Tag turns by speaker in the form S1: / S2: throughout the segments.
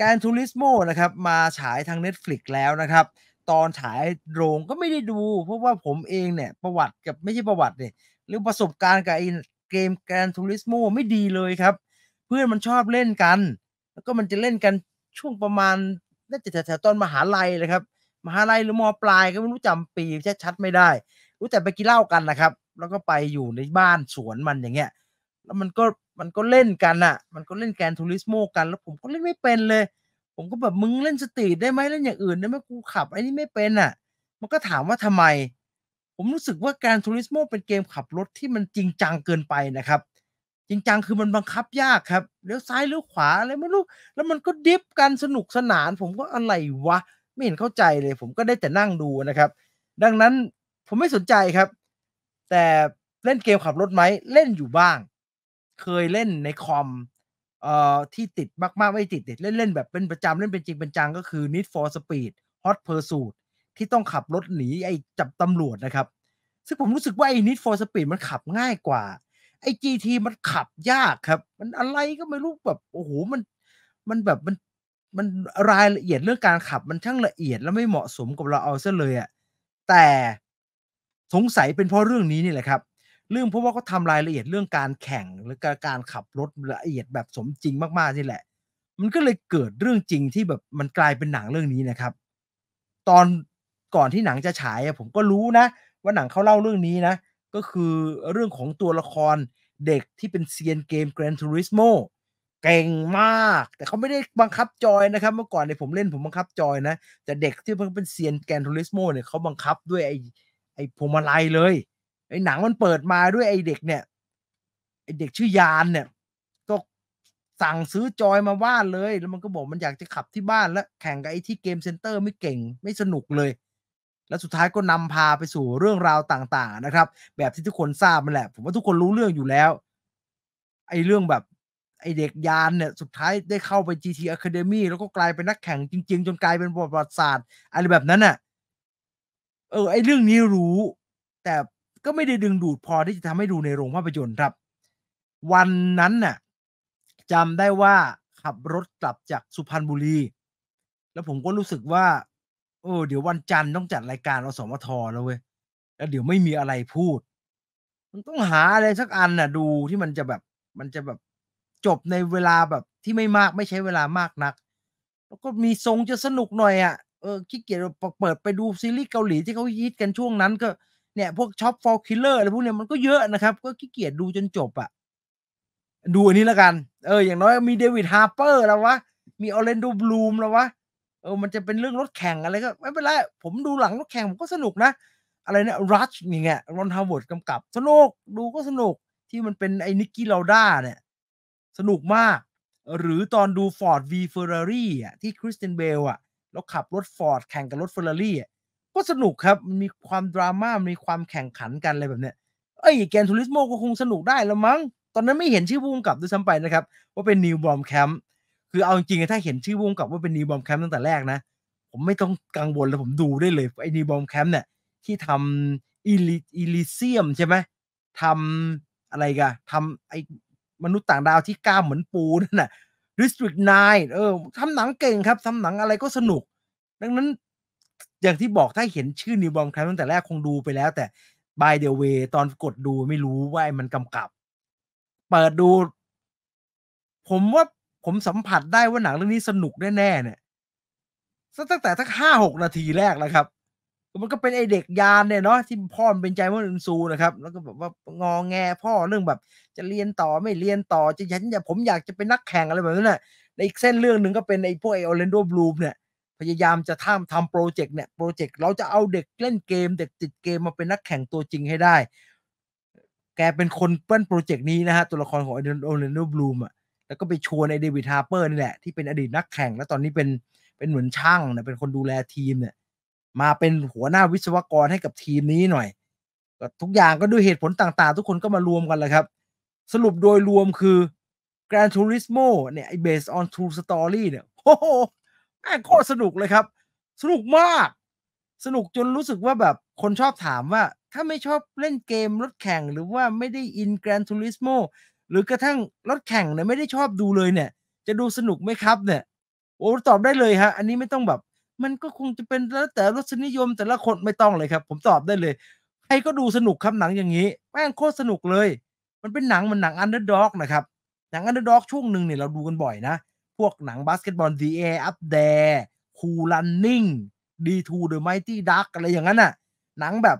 S1: กานทูริสโมนะครับมาฉายทาง Netflix แล้วนะครับ ตอนฉายโรงก็ไม่ได้ดู เพราะว่าผมเองเนี่ยประวัติกับไม่ใช่ประวัติเนี่ยหรือประสบการณ์กับไอ้เกมกานทูริสโมไม่ดีเลยครับ เพื่อนมันชอบเล่นกัน แล้วก็มันจะเล่นกันช่วงประมาณน่าจะแถวๆตอนมหาลัยเลยครับมหาลัยหรือมอปลายก็ไม่รู้จำปีชัดๆไม่ได้ รู้แต่ไปกินเหล้ากันนะครับ แล้วก็ไปอยู่ในบ้านสวนมันอย่างเงี้ยแล้วมันก็มันก็เล่นกันอะมันก็เล่นแกนทูริสโมกัน แล้วผมก็เล่นไม่เป็นเลย ผมก็แบบมึงเล่นสตรีทได้ไหมเล่นอย่างอื่นได้ไหมกูขับไอ้นี่ไม่เป็นอะมันก็ถามว่าทำไม ผมรู้สึกว่าการทูริสโมเป็นเกมขับรถที่มันจริงจังเกินไปนะครับ จริงจังคือมันบังคับยากครับ เลี้ยวซ้ายเลี้ยวขวาอะไรไม่รู้แล้วมันก็ดิฟกันสนุกสนาน ผมก็อะไรวะไม่เห็นเข้าใจเลย ผมก็ได้แต่นั่งดูนะครับ ดังนั้นผมไม่สนใจครับ แต่เล่นเกมขับรถไหมเล่นอยู่บ้างเคยเล่นในคอมเอ่อที่ติดมากๆไม่ติดติดเล่นๆแบบเป็นประจำเล่นเป็นจริงเป็นจังก็คือ Need for Speed Hot Pursuit ที่ต้องขับรถหนีไอ้จับตำรวจนะครับ ซึ่งผมรู้สึกว่าไอ้ Need for Speed มันขับง่ายกว่า ไอ้ GT มันขับยากครับ มันอะไรก็ไม่รู้แบบ โอ้โห มันมันแบบมันมันรายละเอียดเรื่องการขับมันช่างละเอียดแล้วไม่เหมาะสมกับเราเอาซะเลยอะแต่สงสัยเป็นเพราะเรื่องนี้นี่แหละครับเรื่องเพราะว่าเขาทำรายละเอียดเรื่องการแข่งและการขับรถละเอียดแบบสมจริงมากๆนี่แหละ มันก็เลยเกิดเรื่องจริงที่แบบมันกลายเป็นหนังเรื่องนี้นะครับ ตอนก่อนที่หนังจะฉายผมก็รู้นะ ว่าหนังเขาเล่าเรื่องนี้นะ ก็คือเรื่องของตัวละครเด็กที่เป็นเซียนเกม Gran Turismo เก่งมาก แต่เขาไม่ได้บังคับจอยนะครับ เมื่อก่อนในผมเล่นผมบังคับจอยนะแต่เด็กที่เพิ่งเป็นเซียนแกนทูริสโมเนี่ยเขาบังคับด้วยไอ้ไอ้พวงมาลัยเลยอ้หนังมันเปิดมาด้วยไอ้เด็ก เนี่ยไอ้เด็กชื่อยานเนี่ย ก็สั่งซื้อจอยมาวาดเลย แล้วมันก็บอกมันอยากจะขับที่บ้านแล้ว แข่งกับไอ้ที่เกมเซ็นเตอร์ไม่เก่งไม่สนุกเลย แล้วสุดท้ายก็นำพาไปสู่เรื่องราวต่าง ๆ นะครับ แบบที่ทุกคนทราบมันแหละ ผมว่าทุกคนรู้เรื่องอยู่แล้ว ไอ้เรื่องแบบไอเด็กยานเนี่ย สุดท้ายได้เข้าไป GT Academy แล้วก็กลายเป็นนักแข่งจริง ๆ จนกลายเป็นประวัติศาสตร์ อะไรแบบนั้นน่ะเออ ไอเรื่องนี้รู้ แต่ก็ไม่ได้ดึงดูดพอที่จะทำให้ดูในโรงภาพยนตร์ครับ วันนั้นน่ะจำได้ว่าขับรถกลับจากสุพรรณบุรี แล้วผมก็รู้สึกว่า เออเดี๋ยววันจันทร์ต้องจัดรายการอสมทแล้วเว้ยแล้วเดี๋ยวไม่มีอะไรพูด มันต้องหา อะไรสักอันน่ะ ดูที่มันจะแบบ มันจะแบบจบในเวลาแบบที่ไม่มากไม่ใช้เวลามากนักแล้วก็มีทรงจะสนุกหน่อยอะ่ะเออขี้เกียจเปิดไปดูซีรีส์เกาหลีที่เขาฮิตกันช่วงนั้นก็เนี่ย พวกช็อปฟอลคิลเลอร์ อะไรพวกเนี้ยมันก็เยอะนะครับ ก็ขี้เกียจดูจนจบอะดูอันนี้แล้วกันเอออย่างน้อยมีเดวิดฮาร์เปอร์แล้ววะ มีออเรนดูบลูมแล้ววะ เออ มันจะเป็นเรื่องรถแข่งอะไรก็ไม่เป็นไร ผมดูหลังรถแข่งผมก็สนุกนะ อะไรเนี่ย รัชอย่างเงี้ยรอนฮาวเวิร์ดกำกับสนุกดูก็สนุกที่มันเป็นไอ้นิกกี้ลาด้าเนี่ย สนุกมาก หรือตอนดูฟอรวีเฟอร์รารี่อ่ะที่คริสตินเบลอ่ะแล้วขับรถฟอร์ดแข่งกับรถเฟอร์รารี่อ่ะก็สนุกครับมันมีความดราม่ามีความแข่งขันกันอะไรแบบเนี้ยเอ้ยแกนทูริสโมก็คงสนุกได้ละมั้ง ตอนนั้นไม่เห็นชื่อวงกับด้วยซ้ำไปนะครับ ว่าเป็นนิวบอมแคมป์คือเอาจริงๆถ้าเห็นชื่อวงกับว่าเป็นนิวบอมแคมป์ตั้งแต่แรกนะ ผมไม่ต้องกังวลแล้วผมดูได้เลย ไอ้นิวบอมแคมป์เนี่ย ที่ทำอิลิอิลิเซียมใช่ไหมทำอะไรกันทำไอ้มนุษย์ต่างดาวที่กล้ามเหมือนปูนั่นน่ะ District 9เออทำหนังเก่งครับทำหนังอะไรก็สนุก ดังนั้นอย่างที่บอก ถ้าเห็นชื่อ นิวบอมแคมตั้งแต่แรกคงดูไปแล้ว แต่ by the way ตอนกดดูไม่รู้ว่ามันกำกับ เปิดดู ผมว่าผมสัมผัสได้ว่าหนังเรื่องนี้สนุกแน่ๆ เนี่ย ตั้งแต่ทั้งห้าหกนาทีแรกแล้วครับมันก็เป็นไอเด็กยานเนี่ยเนาะที่พ่อมเป็นใจมันอินซูนะครับ แล้วก็แบบว่างองแงพ่อเรื่องแบบ จะเรียนต่อไม่เรียนต่อจะฉันอยากผมอยากจะเป็นนักแข่งอะไรแบบนั้นน่ะในอีกเส้นเรื่องหนึ่งก็เป็นไอพวกไอออเรนโดบลูมเนี่ยพยายามจะท่ามทำโปรเจกต์เนี่ยโปรเจกต์เราจะเอาเด็กเล่นเกม เด็กติดเกมมาเป็นนักแข่งตัวจริงให้ได้ แกเป็นคนเปิ้นโปรเจกต์นี้ นะฮะ ตัวละครของไอเดนโอเลนบลูมอ่ะแล้วก็ไปชวนไอเดวิดฮาร์เปอร์นี่แหละที่เป็นอดีตนักแข่ง แล้วตอนนี้เป็นเป็นเหมือนช่างเนี่ยเป็นคนดูแลทีมเนี่ย มาเป็นหัวหน้าวิศวกรให้กับทีมนี้หน่อยก็ทุกอย่างก็ด้วยเหตุผลต่างๆ ทุกคนก็มารวมกันแล้วครับ สรุปโดยรวมคือ Gran Turismo เนี่ยไอเบสออนทรูสตอรี่เนี่ยโอ้โคตรสนุกเลยครับ สนุกมากสนุกจนรู้สึกว่าแบบคนชอบถามว่าถ้าไม่ชอบเล่นเกมรถแข่งหรือว่าไม่ได้อินแกรนทูริสโมหรือกระทั่งรถแข่งเนี่ยไม่ได้ชอบดูเลยเนี่ย จะดูสนุกไหมครับเนี่ยโอ้ตอบได้เลยฮะ อันนี้ไม่ต้องแบบ มันก็คงจะเป็นแล้วแต่รสนิยมแต่ละคนไม่ต้องเลยครับ ผมตอบได้เลย ใครก็ดูสนุกครับหนังอย่างนี้แม่งโคตรสนุกเลย มันเป็นหนังมันหนังอันเดอร์ด็อกนะครับหนังอันเดอร์ด็อกช่วงหนึ่งเนี่ยเราดูกันบ่อยนะพวกหนังบาสเกตบอล The Air Up There คูลันนิ่ง D2 The Mighty Duck อะไรอย่างนั้นน่ะ หนังแบบ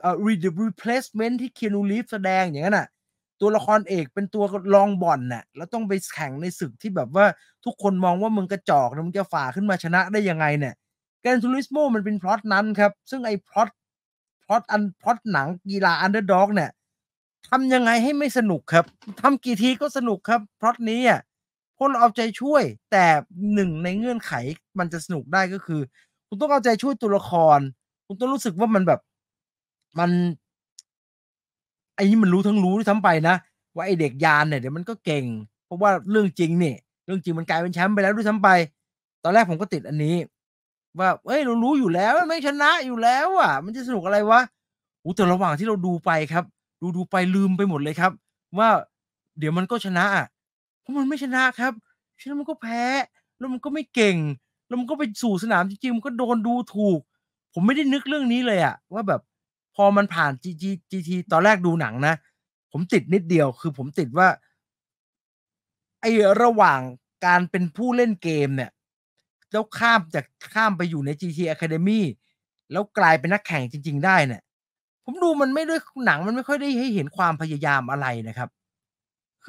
S1: เอ่อ Replacement ที่เคนูลีฟแสดงอย่างนั้นน่ะ ตัวละครเอกเป็นตัวลองบอนน่ะ แล้วต้องไปแข่งในศึกที่แบบว่าทุกคนมองว่ามึงกระจอกนะมึงจะฝ่าขึ้นมาชนะได้ยังไงเนี่ยแกนทูริสโมมันเป็นพล็อตนั้นครับ ซึ่งไอ้พล็อตพล็อตอันพล็อตหนังกีฬาอันเดอร์ด็อกเนี่ย ทำยังไงให้ไม่สนุกครับทำกี่ทีก็สนุกครับพล็อตนี้อ่ะคนเราเอาใจช่วยแต่หนึ่งในเงื่อนไขมันจะสนุกได้ก็คือ คุณต้องเอาใจช่วยตัวละคร คุณต้องรู้สึกว่ามันแบบมันไอ้นี่มันรู้ทั้งรู้ทั้งไปนะว่าไอเด็กยานเนี่ยเดี๋ยวมันก็เก่งเพราะว่าเรื่องจริงเนี่ยเรื่องจริงมันกลายเป็นแชมป์ไปแล้วด้วยซ้ำไป ตอนแรกผมก็ติดอันนี้ ว่าเอ้ยเรารู้อยู่แล้วไม่ชนะอยู่แล้ว อ่ะ มันจะสนุกอะไรวะอู้แต่ระหว่างที่เราดูไปครับ ดูดูไปลืมไปหมดเลยครับ ว่าเดี๋ยวมันก็ชนะอ่ะพราะมันไม่ชนะครับชนะมันก็แพ้ แล้วมันก็ไม่เก่งแล้วมันก็ไปสู่สนามจริงๆ มันก็โดนดูถูก ผมไม่ได้นึกเรื่องนี้เลยอะ ว่าแบบพอมันผ่าน g ี GT ตอนแรกดูหนังนะ ผมติดนิดเดียว คือ ผมติดว่าไอ้ระหว่างการเป็นผู้เล่นเกมเนี่ย แล้วข้ามจากข้ามไปอยู่ใน GT Academy แล้วกลายเป็นนักแข่งจริงๆ ได้เนี่ย ผมดูมันไม่ด้วยหนัง มันไม่ค่อยได้ให้เห็นความพยายามอะไรนะครับ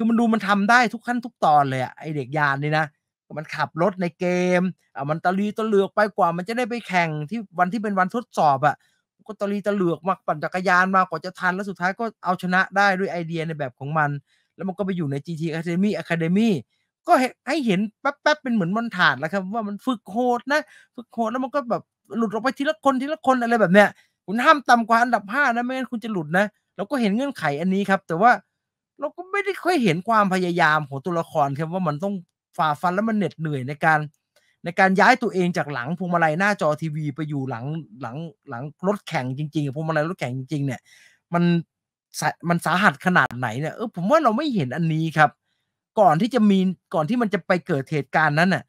S1: คือมันดูมันทำได้ทุกขั้นทุกตอนเลยอะไอเด็กยานนี่นะมันขับรถในเกม อ่ะมันตะลีตะเลือกไปกว่ามันจะได้ไปแข่งที่วันที่เป็นวันทดสอบอะก็ตะลีตะเลือกมาปั่นจักรยานมากว่าจะทันแล้วสุดท้ายก็เอาชนะได้ด้วยไอเดียในแบบของมัน แล้วมันก็ไปอยู่ใน GT Academy Academy ก็ให้เห็นแป๊บๆ เป็นเหมือนมันถานแล้วครับว่ามันฝึกโหดนะ ฝึกโหดแล้วมันก็แบบหลุดออกไปทีละคนทีละคนอะไรแบบเนี้ยคุณห้ามต่ำกว่าอันดับ5นะไม่งั้นคุณจะหลุดนะเราก็เห็นเงื่อนไขอันนี้ครับ แต่ว่าเราก็ไม่ได้ค่อยเห็นความพยายามของตัวละครครับว่ามันต้องฝ่าฟันแล้วมันเหน็ดเหนื่อยในการ ในการย้ายตัวเองจากหลังพวงมาลัยหน้าจอทีวี ไปอยู่หลังหลังหลังรถแข่งจริงๆพวงมาลัยรถแข่งจริงๆเนี่ย มันมันสาหัสขนาดไหนเนี่ยเออผมว่าเราไม่เห็นอันนี้ครับ ก่อนที่จะมีก่อนที่มันจะไปเกิดเหตุการณ์นั้นน่ะ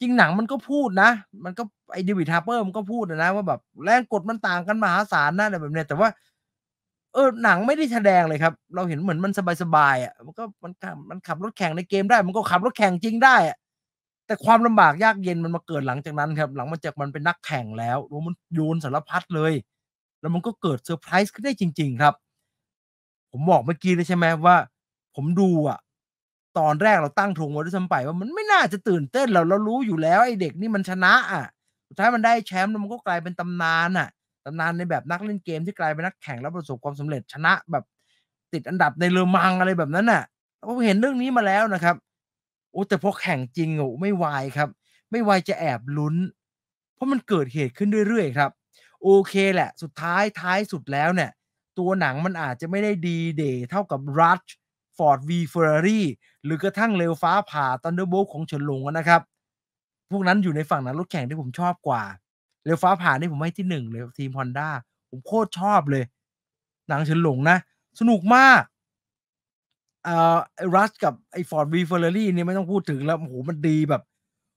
S1: จริงหนังมันก็พูดนะมันก็ไอเดวิดฮาร์เปอร์มันก็พูดนะว่าแบบแรงกดมันต่างกันมหาศาลนะอะไรแบบเนี้ยแต่ว่าเออหนังไม่ได้แสดงเลยครับเราเห็นเหมือนมันสบายๆอ่ะมันก็มันขับมันขับรถแข่งในเกมได้ มันก็ขับรถแข่งจริงได้แต่ความลำบากยากเย็นมันมาเกิดหลังจากนั้นครับ หลังมาจากมันเป็นนักแข่งแล้วรวมมันโยนสารพัดเลย แล้วมันก็เกิดเซอร์ไพรส์ขึ้นได้จริงๆครับ ผมบอกเมื่อกี้เลยใช่ไหมว่า ผมดูอ่ะตอนแรกเราตั้งทงไว้ด้วยซ้ำไปว่ามันไม่น่าจะตื่นเต้นเราเรารู้อยู่แล้วไอ้เด็กนี่มันชนะ อ่ะ สุดท้ายมันได้แชมป์แล้วมันก็กลายเป็นตำนานอ่ะตำนานในแบบนักเล่นเกมที่กลายเป็นนักแข่งแล้วประสบความสำเร็จชนะแบบ ติดอันดับในเรือมัง อะไรแบบนั้นน่ะผมเห็นเรื่องนี้มาแล้วนะครับ โอ้ แต่พอแข่งจริงโอ้ไม่วายครับไม่วายจะแอบลุ้น เพราะมันเกิดเหตุขึ้นเรื่อยๆ ครับโอเคแหละสุดท้ายท้ายสุดแล้วเนี่ย ตัวหนังมันอาจจะไม่ได้ดีเดเท่ากับรัชฟอร์ดวีเฟอร์รี่หรือกระทั่งเลวฟ้าผ่าตันเดอร์โบของเฉินหลงนะครับพวกนั้นอยู่ในฝั่งนั้นรถแข่งที่ผมชอบกว่าเรือฟ้าผ่านนี่ผมให้ที่หนึ่งเลยทีมฮอนด้าผมโคตรชอบเลย หนังฉันหลงนะ สนุกมากเอ่อไอรัสกับ ไอฟอร์ดวีเฟอร์เรี่นี่ไม่ต้องพูดถึงแล้วโอ้โหมันดีแบบ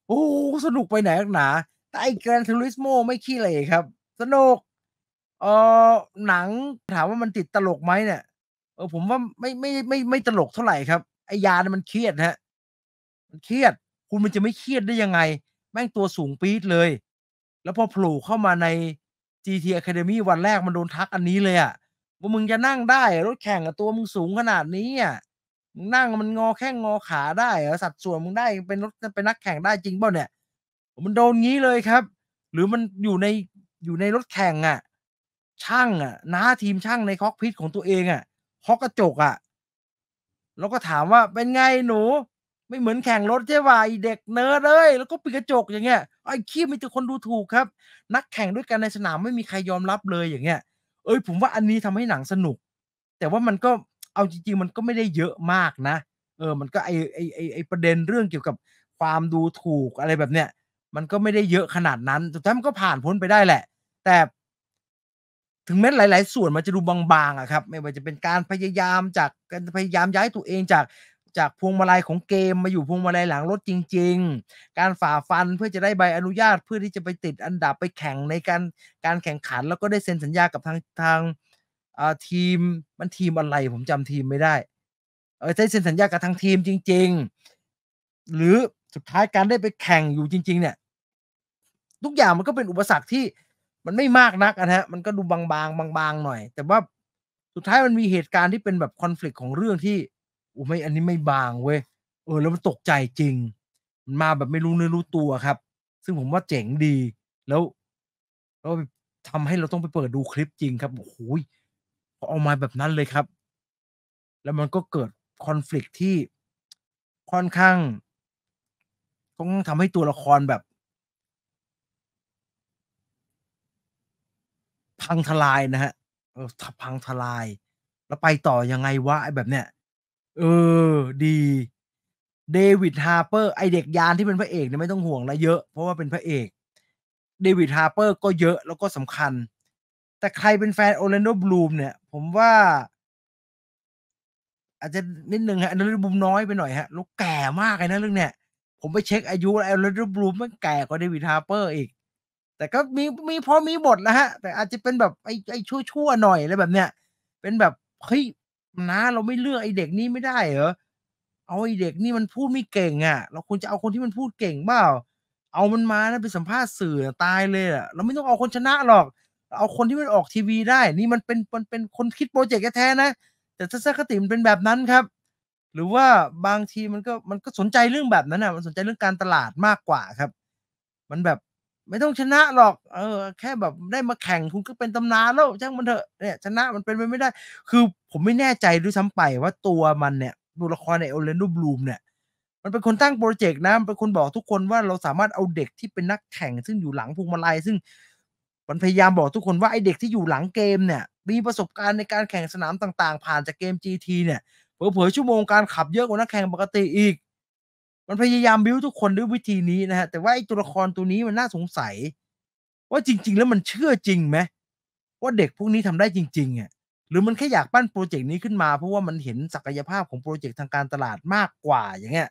S1: โอ้สนุกไปไหนกักหนาแต่ไอแกรนทูริสโมไม่ขี้เลยครับ สนุกเอ่อหนังถามว่ามันติดตลกไหมเนี่ยเออผมว่าไม่ไม่ไมไม่ไม่ตลกเท่าไหร่ครับ ไอยาเนี่ยมันเครียดฮะมันเครียด คุณมันจะไม่เครียดได้ยังไง แม่งตัวสูงปี๊ดเลยแล้วพอโผล่เข้ามาใน GT Academy วันแรกมันโดนทักอันนี้เลยอะว่ามึงจะนั่งได้ รถแข่งตัวมึงสูงขนาดนี้อะ มึงนั่งมันงอแข้งงอขาได้เหรอสัดส่วนมึงได้เป็นรถเป็นนักแข่งได้จริงเปล่าเนี่ยมันโดนงี้เลยครับ หรือมันอยู่ในอยู่ในรถแข่งอะ่ะ ช่างอะ่ะน้าทีมช่างในคอกพิทของตัวเองอะ่ะคอกกระจกอะ่ะ แล้วก็ถามว่าเป็นไงหนู ไม่เหมือนแข่งรถใช่ไหมเด็ก เนิร์ดเลย แล้วก็ปิดกระจกอย่างเงี้ยไอ้ขคียมีแต่คนดูถูกครับ นักแข่งด้วยกันในสนามไม่มีใครยอมรับเลยอย่างเงี้ย เอ้ย ผมว่าอันนี้ทำให้หนังสนุก แต่ว่ามันก็เอาจริงๆ มันก็ไม่ได้เยอะมากนะเออ มันก็ไอ้ไอ้ไอไอประเด็นเรื่องเกี่ยวกับความดูถูกอะไรแบบเนี้ยมันก็ไม่ได้เยอะขนาดนั้น แต่ท้ามันก็ผ่านพ้นไปได้แหละ แต่ถึงแม้หลาย ๆ ส่วนมันจะดูบางๆอะครับ ไม่ว่าจะเป็นการพยายามจากการพยายามย้ายตัวเองจากจากพวงมาลัยของเกมมาอยู่พวงมาลัยหลังรถจริง ๆ การฝ่าฟันเพื่อจะได้ใบอนุญาตเพื่อที่จะไปติดอันดับไปแข่งในการการแข่งขันแล้วก็ได้เซ็นสัญญากับทางทางทีมมันทีมอะไรผมจำทีมไม่ได้เออได้เซ็นสัญญากับทางทีมจริง ๆ หรือสุดท้ายการได้ไปแข่งอยู่จริง ๆเนี่ยทุกอย่างมันก็เป็นอุปสรรคที่มันไม่มากนักนะฮะมันก็ดูบางๆบาง ๆ หน่อย แต่ว่าสุดท้ายมันมีเหตุการณ์ที่เป็นแบบคอนฟ lict ของเรื่องที่อ้ไม่อันนี้ไม่บางเว้ยเออ แล้วมันตกใจจริง มันมาแบบไม่รู้เนื้อรู้ตัวครับ ซึ่งผมว่าเจ๋งดี แล้ว แล้วทำให้เราต้องไปเปิดดูคลิปจริงครับ โอ้โหเอามาแบบนั้นเลยครับ แล้วมันก็เกิดคอน FLICT ที่ค่อนข้างต้องทำให้ตัวละครแบบ พังทลายนะฮะพังทลาย แล้วไปต่อยังไงวะไอ้แบบเนี้ยเออดี เดวิด ฮาร์เปอร์ไอเด็กยานที่เป็นพระเอกเนี่ยไม่ต้องห่วงละเยอะเพราะว่าเป็นพระเอก เดวิด ฮาร์เปอร์ก็เยอะแล้วก็สำคัญ แต่ใครเป็นแฟนโอเลนโดบลูมเนี่ย ผมว่า อาจจะนิดนึงฮะโอเลนโดบลูมน้อยไปหน่อยฮะ ลูกแก่มากเลยนะเรื่องเนี้ยผมไปเช็คอายุแล้วโอเลนโดบลูมมันแก่กว่าเดวิดฮาร์เปอร์อีกแต่ก็มีมีพอมีบทนะฮะแต่อาจจะเป็นแบบไอ้ไอ้ชั่วๆหน่อยอะไรแบบเนี้ยเป็นแบบเฮ้ยนะเราไม่เลือกไอเด็กนี้ไม่ได้เหรอเอาไอเด็กนี่มันพูดไม่เก่งอะ่ะ เราควรจะเอาคนที่มันพูดเก่งเปล่าเอามันมานะไปสัมภาษณ์สื่อตายเลยอะ่ะเราไม่ต้องเอาคนชนะหรอก เอาคนที่มันออกทีวีได้ นี่มันเป็นมันเป็นคนคิดโปรเจกต์แท้นะ แต่ทัศนคติมันเป็นแบบนั้นครับ หรือว่าบางทีมันก็มันก็สนใจเรื่องแบบนั้นอะ่ะมันสนใจเรื่องการตลาดมากกว่าครับ มันแบบไม่ต้องชนะหรอก เออ แค่แบบได้มาแข่งคุณก็เป็นตำนานแล้วช่างมันเถอะเนี่ยชนะมันเป็นไปไม่ได้ คือผมไม่แน่ใจด้วยซ้ำไปว่าตัวมันเนี่ยตัวละครในโอเลนดูบลูมเนี่ย มันเป็นคนตั้งโปรเจกต์นะมันเป็นคนบอกทุกคนว่าเราสามารถเอาเด็กที่เป็นนักแข่ง ซึ่งอยู่หลังพวงมาลัยซึ่ง มันพยายามบอกทุกคนว่าไอเด็กที่อยู่หลังเกมเนี่ย มีประสบการณ์ในการแข่งสนามต่างๆ ผ่านจากเกม GT เนี่ยเผยๆชั่วโมงการขับเยอะกว่านักแข่งปกติอีกมันพยายามบิ้วทุก คนด้วยวิธีนี้นะฮะแต่ว่า ไอ้ ตัว ละครตัวนี้มันน่าสงสัยว่าจริง ๆ แล้วมันเชื่อจริงไหมว่า เด็ก พวกนี้ทำได้จริงๆอ่ะหรือมันแค่อยากปั้นโปรเจกต์นี้ขึ้นมาเพราะว่ามันเห็นศักยภาพของโปรเจกต์ทางการตลาดมากกว่าอย่างเงี้ย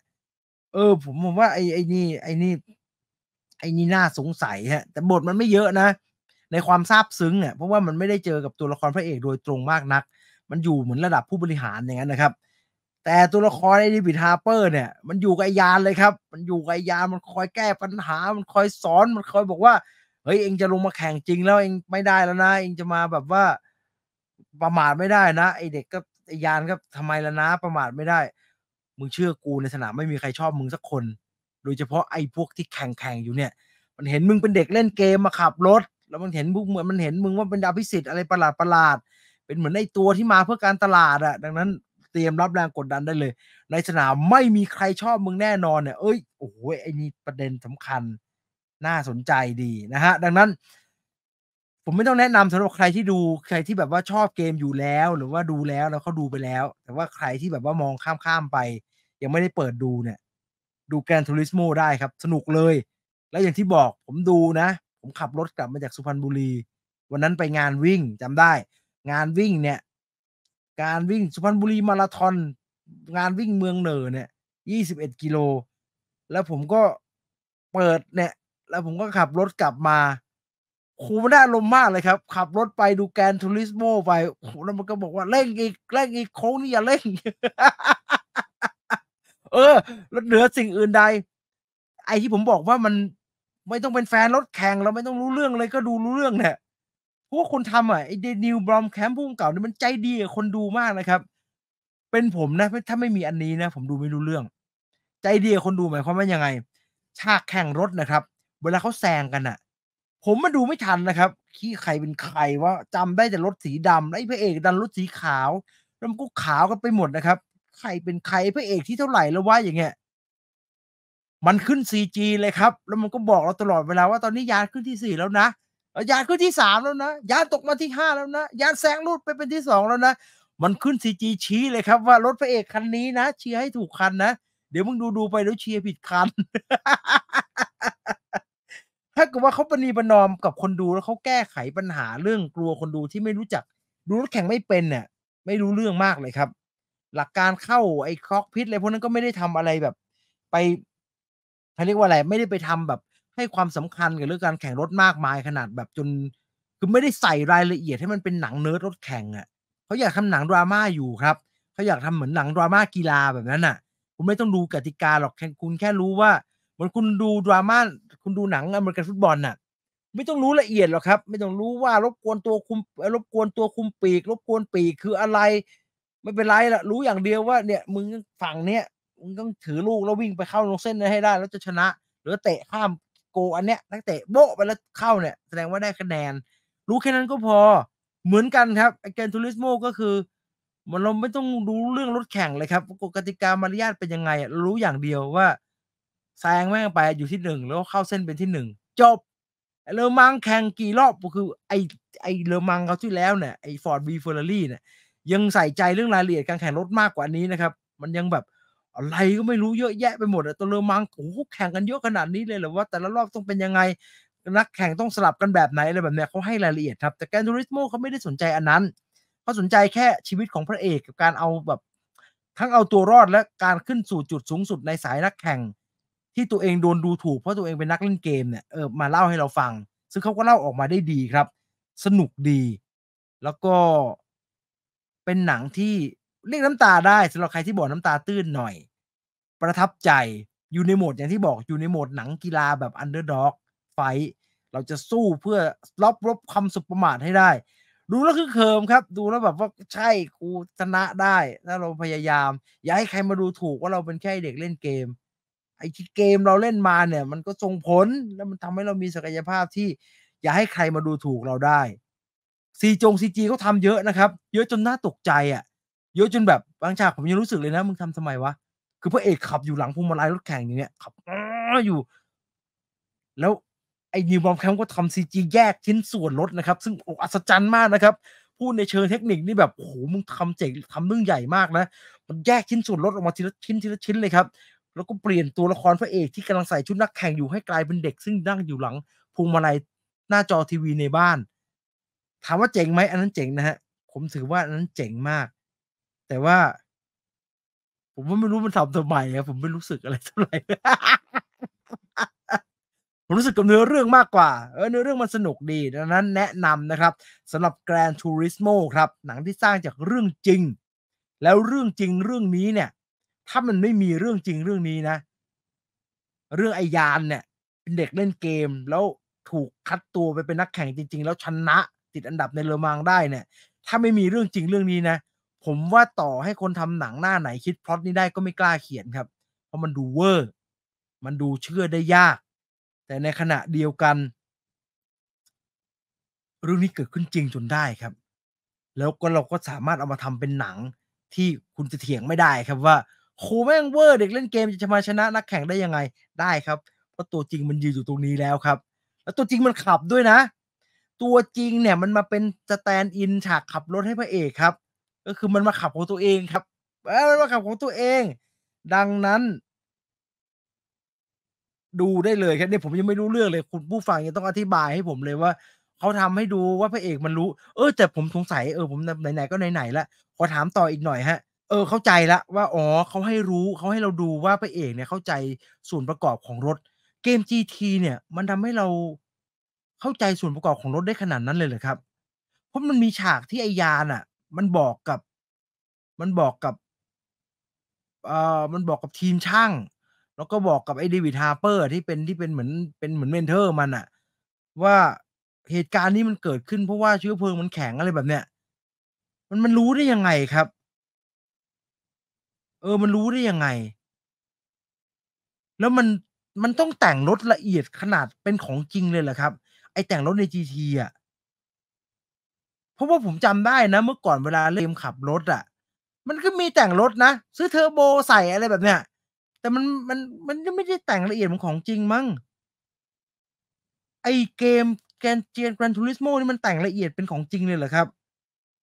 S1: เออ ผมผมว่าไอ้ไอ้นี่ไอ้นี่ไอ้นี่น่าสงสัยฮะ แต่บทมันไม่เยอะนะในความซาบซึ้งอ่ะเพราะว่ามันไม่ได้เจอกับตัวละครพระเอกโดยตรงมากนัก มันอยู่เหมือนระดับผู้บริหารอย่างนั้นนะครับแต่ตัวละครไอ้ดิบิทาเปอร์เนี่ย มันอยู่กับไอยานเลยครับ มันอยู่กับไอยานมันคอยแก้ปัญหามันคอยสอนมันคอยบอกว่า เฮ้ยเองจะลงมาแข่งจริงแล้วเองไม่ได้แล้วนะ เองจะมาแบบว่าประมาทไม่ได้นะ ไอเด็กก็ไอยานก็ทำไมล่ะนะ ประมาทไม่ได้ มึงเชื่อกูในสนามไม่มีใครชอบมึงสักคน โดยเฉพาะไอพวกที่แข่งแข่งอยู่เนี่ย มันเห็นมึงเป็นเด็กเล่นเกมมาขับรถแล้วมันเห็นมึงเหมือนมันเห็นมึงว่าเป็นดาวพิสิทธ์อะไรประหลาดประหลาดเป็นเหมือนไอตัวที่มาเพื่อการตลาดอะดังนั้นตรียมรับแรงกดดันได้เลย ในสนามไม่มีใครชอบมึงแน่นอนเนี่ยเอ้ยโอ้โหไอ้นี่ประเด็นสำคัญน่าสนใจดีนะฮะดังนั้นผมไม่ต้องแนะนำสำหรับใครที่ดูใครที่แบบว่าชอบเกมอยู่แล้ว หรือว่าดูแล้วแล้วเขาดูไปแล้ว แต่ว่าใครที่แบบว่ามองข้ามๆไป ยังไม่ได้เปิดดูเนี่ย ดูแกรนทูริสโมได้ครับ สนุกเลย แล้วอย่างที่บอกผมดูนะผมขับรถกลับมาจากสุพรรณบุรี วันนั้นไปงานวิ่งจำได้ งานวิ่งเนี่ยการวิ่งสุพรรณบุรีมาราธอนงานวิ่งเมืองเหนือเนี่ย ยี่สิบเอ็ดกิโล แล้วผมก็เปิดเนี่ย แล้วผมก็ขับรถกลับมาคูมันได้ลมมากเลยครับ ขับรถไปดูแกนทูริสโมไปแล้วมันก็บอกว่าเร่งอีกเร่งอีกโค้งนี่อย่าเร่ง เออรถเหนือสิ่งอื่นใด ไอ้ที่ผมบอกว่ามันไม่ต้องเป็นแฟนรถแข่งเราไม่ต้องรู้เรื่องเลยก็ดูรู้เรื่องเนี่ยเพราะว่าคนทำอ่ะไอเดนิวบรอมแคมป์พู้เก่าเนี่ยมันใจดีกับคนดูมากนะครับ เป็นผมนะถ้าไม่มีอันนี้นะ ผมดูไม่รู้เรื่อง ใจดีกับคนดูหมายความว่ายังไงฉากแข่งรถนะครับ เวลาเขาแซงกันอ่ะ ผมมาดูไม่ทันนะครับขี้ใครเป็นใครว่าจำได้แต่รถสีดำไอ้พระเอกดันรถสีขาว แล้วมันก็ขาวกันไปหมดนะครับ ใครเป็นใครพระเอกที่เท่าไหร่แล้วว่าอย่างเงี้ยมันขึ้น 4G เลยครับแล้วมันก็บอกเราตลอดเวลาว่าตอนนี้ยานขึ้นที่4แล้วนะยานขึ้นที่สามแล้วนะ ยานตกมาที่ห้าแล้วนะ ยานแซงรูดไปเป็นที่สองแล้วนะ มันขึ้นซีจีชี้เลยครับว่ารถพระเอกคันนี้นะเชียร์ให้ถูกคันนะเดี๋ยวมึงดูดูไปแล้วเชียร์ผิดคันถ้าเกิดว่าเขาปณีประนอมกับคนดูแล้วเขาแก้ไขปัญหาเรื่องกลัวคนดูที่ไม่รู้จักดูรถแข่งไม่เป็นเนี่ยไม่รู้เรื่องมากเลยครับ หลักการเข้าไอ้คอกพิษอะไรพวกนั้นก็ไม่ได้ทำอะไรแบบ ไปเขาเรียกว่าอะไรไม่ได้ไปทำแบบให้ความสำคัญกับเรื่องการแข่งรถมากมายขนาดแบบจน คือไม่ได้ใส่รายละเอียดให้มันเป็นหนังเนิร์ดรถแข่งอะ่ะเขาอยากทำหนังดราม่าอยู่ครับเขาอยากทำเหมือนหนังดราม่ากีฬาแบบนั้นอะ่ะ คุณไม่ต้องดูกติกาหรอกแค่คุณแค่รู้ว่าเหมือนคุณดูดราม่าคุณดูหนังอเมริกันฟุตบอลน่ะ ไม่ต้องรู้ละเอียดหรอกครับ ไม่ต้องรู้ว่ารบกวนตัวคุมรบกวนตัวคุมปีกรบกวนปีกคืออะไร ไม่เป็นไรละรู้อย่างเดียวว่า เนี่ยมึงฝั่งเนี้ยมึงต้องถือลูกแล้ววิ่งไปเข้าลงเส้นให้ได้แล้วจะชนะ หรือเตะข้ามโกอันเนี้ยนักเตะโบไปแล้วเข้าเนี่ยแสดงว่าได้คะแนน รู้แค่นั้นก็พอเหมือนกันครับไอเกนทูริสโมก็คือมันเราไม่ต้องรู้เรื่องรถแข่งเลยครับกฎกติกามารยาทเป็นยังไง รู้อย่างเดียวว่าแซงแม่งไปอยู่ที่หนึ่งแล้วเข้าเส้นเป็นที่หนึ่งจบเลอมังแข่งกี่รอบก็คือไอไอเลอมังเขาที่แล้วเนี่ยไอฟอร์ดบีเฟอร์รารี่เนี่ยยังใส่ใจเรื่องรายละเอียดการแข่งรถมากกว่านี้นะครับมันยังแบบอะไรก็ไม่รู้เยอะแยะไปหมดอะตัวเลือมังโอ้แข่งกันเยอะขนาดนี้เลยหรอว่า แต่ละรอบต้องเป็นยังไง นักแข่งต้องสลับกันแบบไหนอะไรแบบเนี้ยเขาให้รายละเอียดครับแต่แกนดูริสโมเขาไม่ได้สนใจอันนั้นเขาสนใจแค่ชีวิตของพระเอกกับการเอาแบบทั้งเอาตัวรอดและการขึ้นสู่จุดสูงสุดในสายนักแข่ง ที่ตัวเองโดนดูถูกเพราะตัวเองเป็นนักเล่นเกมเนี่ยเออมาเล่าให้เราฟัง ซึ่งเขาก็เล่าออกมาได้ดีครับ สนุกดี แล้วก็เป็นหนังที่เรียกน้ำตาได้สำหรับใครที่บอกน้ำตาตื้นหน่อยประทับใจอยู่ในโหมดอย่างที่บอกอยู่ในโหมดหนังกีฬาแบบอันเดอร์ด็อกไฟเราจะสู้เพื่อลบรบคำสุประมาทให้ได้ดูแล้วคือเคิมครับ ดูแล้วแบบว่าใช่กูชนะได้ถ้าเราพยายาม อย่าให้ใครมาดูถูกว่าเราเป็นแค่เด็กเล่นเกมไอ้ที่เกมเราเล่นมาเนี่ยมันก็ส่งผลแล้วมันทำให้เรามีศักยภาพที่ อย่าให้ใครมาดูถูกเราได้ซีจงซีจีเขาทำาเยอะนะครับ เยอะจนน่าตกใจอะ่ะเยอะจนแบบบางฉาก ผมยังรู้สึกเลยนะ มึงทำทำไมวะ คือพระเอกขับอยู่หลังพวงมาลัยรถแข่งอย่างเงี้ยขับอยู่ แล้ว ไอ้นิวบอมแคมก็ทำซีจีแยกชิ้นส่วนรถนะครับ ซึ่งออัศจรรย์มากนะครับ พูดในเชิงเทคนิคนี่แบบโโหมึงทำเจ๋งทำเรื่องใหญ่มากนะมันแยกชิ้นส่วนรถ ออกมาทีละชิ้นทีละชิ้นเลยครับแล้วก็เปลี่ยนตัวละครพระเอกที่กำลังใส่ชุดนักแข่งอยู่ให้กลายเป็นเด็ก ซึ่งนั่งอยู่หลังพวงมาลัยหน้าจอทีวีในบ้านถามว่าเจ๋งไหมอันนั้นเจ๋งนะฮะผมถือว่าอันนั้นเจ๋งมากแต่ว่า ผมว่าไม่รู้มันทำทำไมครับผมไม่รู้สึกอะไรเท่าไหร่ผมรู้สึกกับเนื้อเรื่องมากกว่า เออเนื้อเรื่องมันสนุกดี ดังนั้น แนะนำนะครับสำหรับ Gran Turismo ครับ หนังที่สร้างจากเรื่องจริง แล้วเรื่องจริงเรื่องนี้เนี่ย ถ้ามันไม่มีเรื่องจริงเรื่องนี้นะเรื่องไอยานเนี่ย เป็นเด็กเล่นเกม แล้วถูกคัดตัวไปเป็นนักแข่งจริง ๆ แล้วชนะ ติดอันดับในเลอมังได้เนี่ย ถ้าไม่มีเรื่องจริงเรื่องนี้นะผมว่าต่อให้คนทำหนังหน้าไหนคิดพล็อตนี้ได้ก็ไม่กล้าเขียนครับ เพราะมันดูเวอร์มันดูเชื่อได้ยาก แต่ในขณะเดียวกันเรื่องนี้เกิดขึ้นจริงจนได้ครับ แล้วก็เราก็สามารถเอามาทำเป็นหนังที่คุณจะเถียงไม่ได้ครับว่าโคแม่งเวอร์เด็กเล่นเกมจะมาชนะนักแข่งได้ยังไงได้ครับ เพราะตัวจริงมันยืนอยู่ตรงนี้แล้วครับแล้วตัวจริงมันขับด้วยนะ ตัวจริงเนี่ยมันมาเป็นสแตนด์อินฉากขับรถให้พระเอกครับก็คือมันมาขับของตัวเองครับมันมาขับของตัวเอง ดังนั้น ดูได้เลยครับเนี่ยผมยังไม่รู้เรื่องเลย คุณผู้ฟังยังต้องอธิบายให้ ผมเลยว่าเขาทำให้ดูว่าพระเอกมันรู้ เออแต่ผมสงสัยเออ ผมไหนๆก็ไหนๆละขอถามต่ออีกหน่อย ฮะ เออเข้าใจละว่า อ๋อเขาให้รู้เขาให้เราดูว่าพระเอกเนี่ย เข้าใจส่วนประกอบของรถเกม GT เนี่ย มันทำให้เรา เข้าใจส่วนประกอบของรถได้ขนาดนั้นเลยเหรอครับเพราะมันมีฉากที่ไอยานอะมันบอกกับ มันบอกกับเอ่อมันบอกกับทีมช่าง แล้วก็บอกกับไอ้เดวิดฮาร์เปอร์ที่เป็นที่เป็นเหมือนเป็นเหมือนเมนเทอร์มันอะว่าเหตุการณ์นี้มันเกิดขึ้นเพราะว่าเชื้อเพลิงมันแข็งอะไรแบบเนี้ยมันมันรู้ได้ยังไงครับ เออมันรู้ได้ยังไง แล้วมันมันต้องแต่งรถละเอียดขนาดเป็นของจริงเลยเหรอครับ ไอแต่งรถใน GT อ่ะเพราะว่าผมจำได้นะ เมื่อก่อนเวลาเริ่มขับรถอะ่ะ มันก็มีแต่งรถนะ ซื้อเทอร์โบใส่อะไรแบบเนี้ยแต่มันมันมันไม่ได้แต่งละเอียดของของจริงมั้งไอเกมแกนเจียนแกรนทูริสโมนี่มันแต่งละเอียดเป็นของจริง เลยเหรอครับ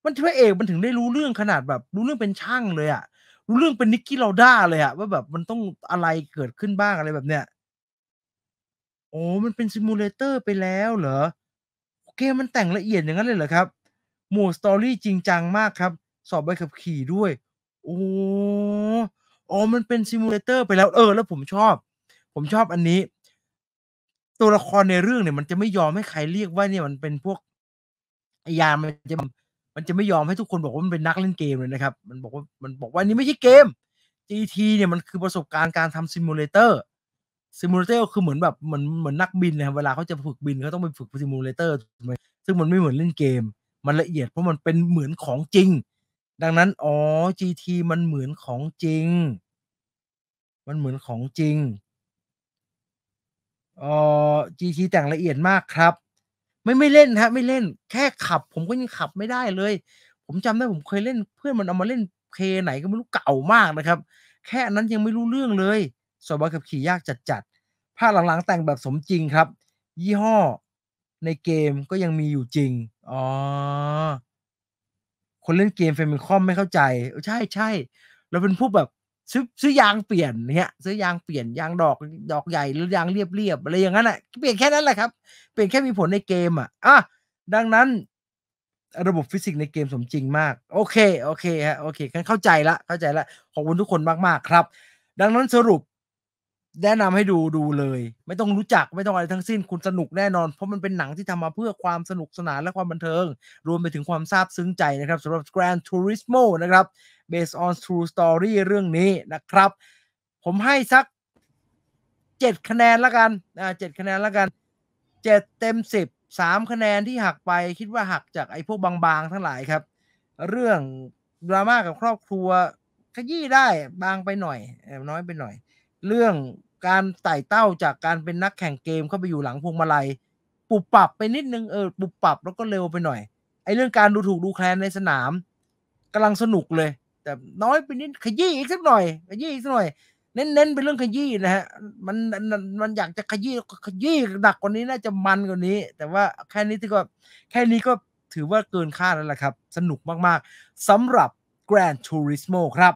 S1: มันพระเอกมันถึงได้รู้เรื่องขนาดแบบ รู้เรื่องเป็นช่างเลยอะรู้เรื่องเป็นนิกกี้เราด้าเลยอะว่าแบบมันต้องอะไรเกิดขึ้นบ้างอะไรแบบเนี้ยโอ้มันเป็นซิมูเลเตอร์ไปแล้วเหรอเกมมันแต่งละเอียดอย่างนั้นเลยเหรอครับหมวดสตอรี่จริงจังมากครับสอบใบขับขี่ด้วย โอ้อ๋อมันเป็นซิมูเลเตอร์ไปแล้วเออ แล้วผมชอบ ผมชอบอันนี้ ตัวละครในเรื่องเนี่ยมันจะไม่ยอมให้ใครเรียกว่าเนี่ยมันเป็นพวกยา มันจะมันจะไม่ยอมให้ทุกคนบอกว่ามันเป็นนักเล่นเกมเลยนะครับ มันบอกว่ามันบอกว่านี่ไม่ใช่เกม GT เนี่ยมันคือประสบการณ์การทำซิมูเลเตอร์ซิมูเลเตอร์คือเหมือนแบบเหมือนเหมือนนักบินนะเวลาเขาจะฝึกบินเขาต้องไปฝึกซิมูเลเตอร์ไหมซึ่งมันไม่เหมือนเล่นเกมมันละเอียดเพราะมันเป็นเหมือนของจริง ดังนั้นอ๋อ GT มันเหมือนของจริง มันเหมือนของจริงอ๋อ GT แต่งละเอียดมากครับ ไม่ไม่เล่นฮะไม่เล่น แค่ขับ ผมก็ยังขับไม่ได้เลย ผมจำได้ผมเคยเล่น เพื่อนมันเอามาเล่นเคไหนก็ไม่รู้เก่ามากนะครับ แค่นั้นยังไม่รู้เรื่องเลยสอบใบขับขี่ยากจัดจัดภาหลังๆ แต่งแบบสมจริงครับ ยี่ห้อในเกมก็ยังมีอยู่จริง อ๋อ คนเล่นเกมเฟมิคอมไม่เข้าใจ ใช่ใช่เราเป็นพวกแบบซื้อซื้อยางเปลี่ยนเนี่ยซื้อยางเปลี่ยนยางดอกดอกใหญ่หรือยางเรียบๆอะไรอย่างนั้นอ่ะ เปลี่ยนแค่นั้นแหละครับ เปลี่ยนแค่มีผลในเกมอ่ะอ่ะดังนั้น ระบบฟิสิกส์ในเกมสมจริงมาก โอเค โอเคฮะ โอเคกันเข้าใจละ เข้าใจละ ขอบคุณทุกคนมาก ๆ ครับ ดังนั้นสรุปแนะนำให้ดูดูเลย ไม่ต้องรู้จักไม่ต้องอะไรทั้งสิ้นคุณสนุกแน่นอน เพราะมันเป็นหนังที่ทำมาเพื่อความสนุกสนานและความบันเทิง รวมไปถึงความซาบซึ้งใจนะครับสำหรับ Grand Turismo นะครับ based on true story เรื่องนี้นะครับ ผมให้สัก 7 คะแนนละกันอ่าเคะแนนละกัน7เต็ม10 3คะแนนที่หักไป คิดว่าหักจากไอ้พวกบาง ๆ ทั้งหลายครับ เรื่องดราม่ากับครอบครัวขยี้ได้บางไปหน่อย น้อยไปหน่อยเรื่องการไต่เต้าจากการเป็นนักแข่งเกมเข้าไปอยู่หลังพวงมาลัยปรับปรับไปนิดนึงเออปรับปรับแล้วก็เร็วไปหน่อยไอ้เรื่องการดูถูกดูแคลนในสนาม กำลังสนุกเลย แต่น้อยไปนิดขยี้อีกสักหน่อย ขยี้อีกสักหน่อยเน้นๆเป็นเรื่องขยี้นะฮะมันมันอยากจะขยี้ขยี้หนักกว่านี้น่าจะมันกว่านี้ แต่ว่าแค่นี้ที่ก็แค่นี้ก็ถือว่าเกินคาดแล้วล่ะครับ สนุกมากๆสำหรับ Grand Turismo ครับ